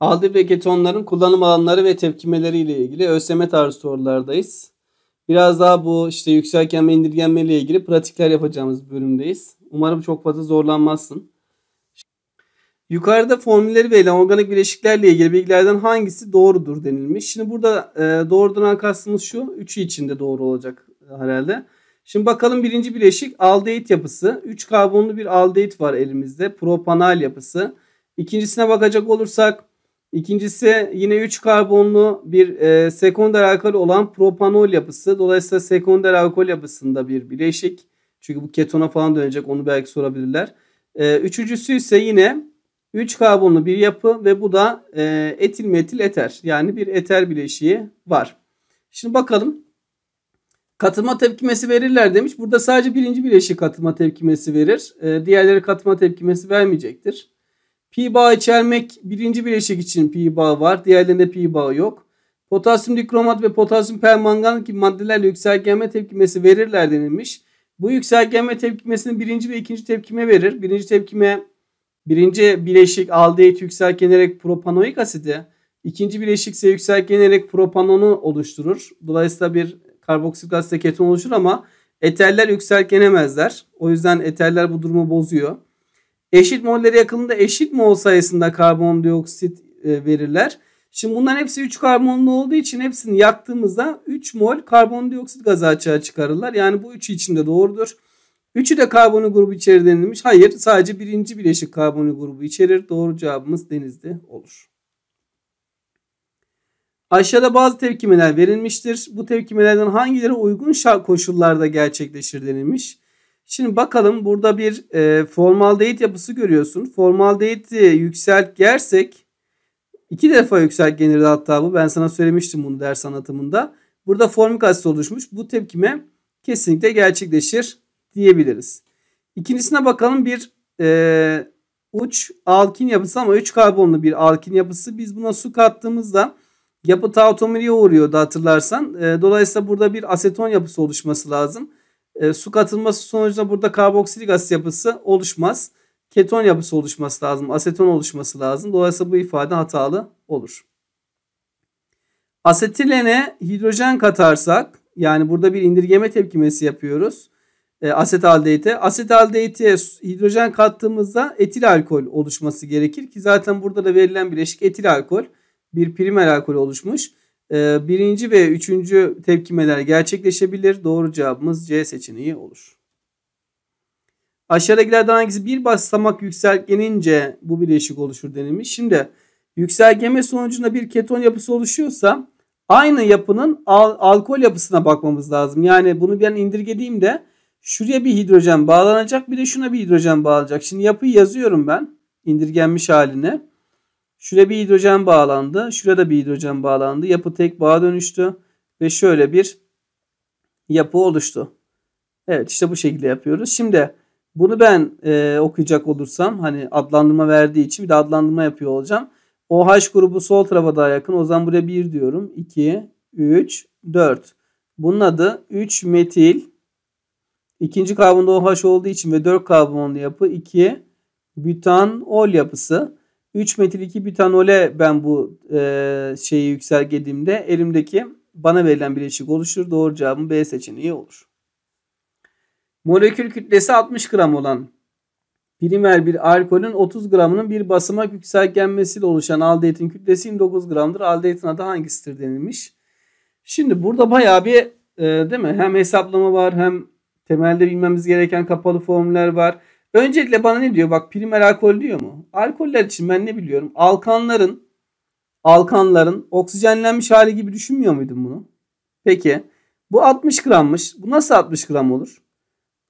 Aldif ve ketonların kullanım alanları ve tepkimeleri ile ilgili ÖSYM tarzı sorulardayız. Biraz daha bu işte yükselken ve indirgenme ile ilgili pratikler yapacağımız bölümdeyiz. Umarım çok fazla zorlanmazsın. Yukarıda formülleri verilen organik bileşiklerle ilgili bilgilerden hangisi doğrudur denilmiş. Şimdi burada e, doğrudan kastımız şu. Üçü içinde doğru olacak e, herhalde. Şimdi bakalım birinci bileşik aldehit yapısı. 3 karbonlu bir aldehit var elimizde. Propanal yapısı. İkincisine bakacak olursak ikincisi yine 3 karbonlu bir e, sekonder alkol olan propanol yapısı. Dolayısıyla sekonder alkol yapısında bir bileşik. Çünkü bu ketona falan dönecek onu belki sorabilirler. E, üçüncüsü ise yine 3 karbonlu bir yapı ve bu da e, etil metil eter. Yani bir eter bileşiği var. Şimdi bakalım. Katılma tepkimesi verirler demiş. Burada sadece birinci bileşik katılma tepkimesi verir. E, diğerleri katılma tepkimesi vermeyecektir. Pi bağı içermek birinci bileşik için pi bağı var. Diğerlerinde pi bağı yok. Potasyum dikromat ve potasyum permangan gibi maddelerle yükselgenme tepkimesi verirler denilmiş. Bu yükselgenme tepkimesini birinci ve ikinci tepkime verir. Birinci tepkime Birinci bileşik aldehit yükselgenerek propanoik asidi, ikinci bileşik ise yükselgenerek propanonu oluşturur. Dolayısıyla bir karboksil asitle keton oluşur ama eterler yükselgenemezler. O yüzden eterler bu durumu bozuyor. Eşit molleri yakınında eşit mol sayısında karbondioksit e, verirler. Şimdi bunların hepsi 3 karbonlu olduğu için hepsini yaktığımızda 3 mol karbondioksit gazı açığa çıkarırlar. Yani bu üçü içinde doğrudur. Üçü de karboni grubu içerir denilmiş. Hayır sadece birinci bileşik karboni grubu içerir. Doğru cevabımız denizde olur. Aşağıda bazı tevkimeler verilmiştir. Bu tevkimelerden hangileri uygun koşullarda gerçekleşir denilmiş. Şimdi bakalım burada bir e, formaldehit yapısı görüyorsun. Formaldehiti gersek iki defa yükselt yükseltgenirdi hatta bu. Ben sana söylemiştim bunu ders anlatımında. Burada formik asit oluşmuş. Bu tepkime kesinlikle gerçekleşir diyebiliriz. İkincisine bakalım bir e, uç alkin yapısı ama 3 karbonlu bir alkin yapısı. Biz buna su kattığımızda yapı tautomeriye uğruyordu hatırlarsan. E, dolayısıyla burada bir aseton yapısı oluşması lazım. E, su katılması sonucunda burada karboksilik asit yapısı oluşmaz. Keton yapısı oluşması lazım. Aseton oluşması lazım. Dolayısıyla bu ifade hatalı olur. Asetilene hidrojen katarsak yani burada bir indirgeme tepkimesi yapıyoruz e, asetaldehitte. Asetaldehite hidrojen kattığımızda etil alkol oluşması gerekir ki zaten burada da verilen bileşik etil alkol. Bir primer alkol oluşmuş. E, birinci ve üçüncü tepkimeler gerçekleşebilir. Doğru cevabımız C seçeneği olur. Aşağıdakilerden hangisi bir basamak yükselgenince bu bileşik oluşur denilmiş. Şimdi yükselgeme sonucunda bir keton yapısı oluşuyorsa aynı yapının al alkol yapısına bakmamız lazım. Yani bunu ben indirgediğimde Şuraya bir hidrojen bağlanacak bir de şuna bir hidrojen bağlanacak. Şimdi yapıyı yazıyorum ben indirgenmiş haline. Şuraya bir hidrojen bağlandı. Şuraya da bir hidrojen bağlandı. Yapı tek bağa dönüştü. Ve şöyle bir yapı oluştu. Evet işte bu şekilde yapıyoruz. Şimdi bunu ben e, okuyacak olursam hani adlandırma verdiği için bir de adlandırma yapıyor olacağım. OH grubu sol tarafa daha yakın. O zaman buraya 1 diyorum. 2, 3, 4. Bunun adı 3 metil İkinci karbonda OH olduğu için ve 4 karbonlu yapı 2 butanol yapısı. 3 metil 2 butanole ben bu e, şeyi yükselgediğimde elimdeki bana verilen bileşik oluşur. Doğru cevabım B seçeneği olur. Molekül kütlesi 60 gram olan primer bir alkolün 30 gramının bir basamak yükselgenmesiyle oluşan aldehitin kütlesi 29 gramdır. Aldehitin adı hangisidir denilmiş. Şimdi burada bayağı bir e, değil mi? Hem hesaplama var hem Temelde bilmemiz gereken kapalı formüller var. Öncelikle bana ne diyor? Bak primer alkol diyor mu? Alkoller için ben ne biliyorum? Alkanların alkanların oksijenlenmiş hali gibi düşünmüyor muydun bunu? Peki bu 60 grammış. Bu nasıl 60 gram olur?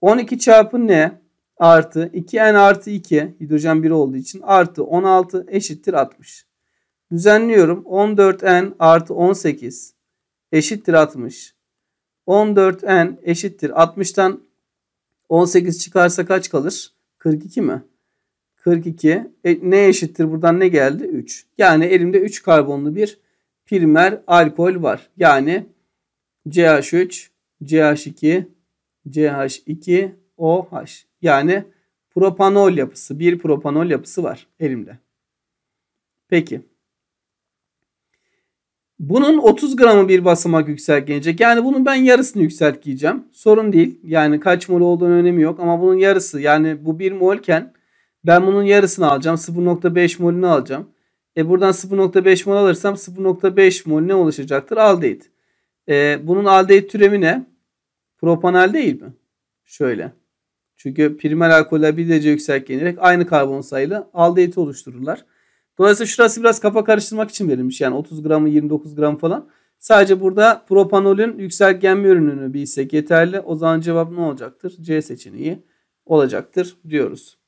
12 çarpı ne? Artı 2n artı 2 hidrojen 1 olduğu için artı 16 eşittir 60. Düzenliyorum 14n artı 18 eşittir 60. 14n eşittir 60'tan 18 çıkarsa kaç kalır? 42 mi? 42. E, ne eşittir? Buradan ne geldi? 3. Yani elimde 3 karbonlu bir primer alkol var. Yani CH3, CH2, CH2, OH. Yani propanol yapısı, bir propanol yapısı var elimde. Peki. Bunun 30 gramı bir basamak yükselt Yani bunun ben yarısını yükselt Sorun değil. Yani kaç mol olduğunu önemi yok. Ama bunun yarısı yani bu 1 molken ben bunun yarısını alacağım. 0.5 molünü alacağım. E buradan 0.5 mol alırsam 0.5 mol ne oluşacaktır? Aldehit. E, bunun aldehit türevi ne? Propanal değil mi? Şöyle. Çünkü primer alkoller bir derece yükselt aynı karbon sayılı aldehit oluştururlar. Dolayısıyla şurası biraz kafa karıştırmak için verilmiş. Yani 30 gramı 29 gram falan. Sadece burada propanolün yükselgenme ürününü bilsek yeterli. O zaman cevap ne olacaktır? C seçeneği olacaktır diyoruz.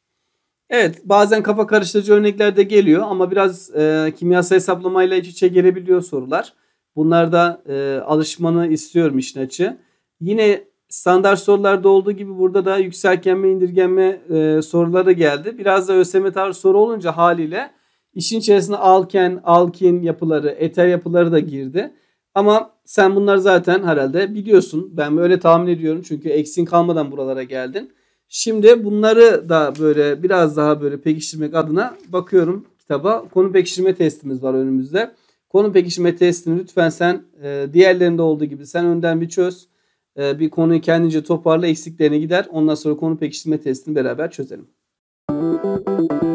Evet bazen kafa karıştırıcı örnekler de geliyor ama biraz e, kimyasal hesaplamayla iç içe gelebiliyor sorular. Bunlarda e, alışmanı istiyorum işin açı. Yine standart sorularda olduğu gibi burada da yükselgenme indirgenme e, soruları geldi. Biraz da ÖSYM tarzı soru olunca haliyle İşin içerisine Alken, Alkin yapıları, Ether yapıları da girdi. Ama sen bunlar zaten herhalde biliyorsun. Ben böyle tahmin ediyorum. Çünkü eksin kalmadan buralara geldin. Şimdi bunları da böyle biraz daha böyle pekiştirmek adına bakıyorum kitaba. Konu pekiştirme testimiz var önümüzde. Konu pekiştirme testini lütfen sen e, diğerlerinde olduğu gibi sen önden bir çöz. E, bir konuyu kendince toparla eksiklerini gider. Ondan sonra konu pekiştirme testini beraber çözelim. Müzik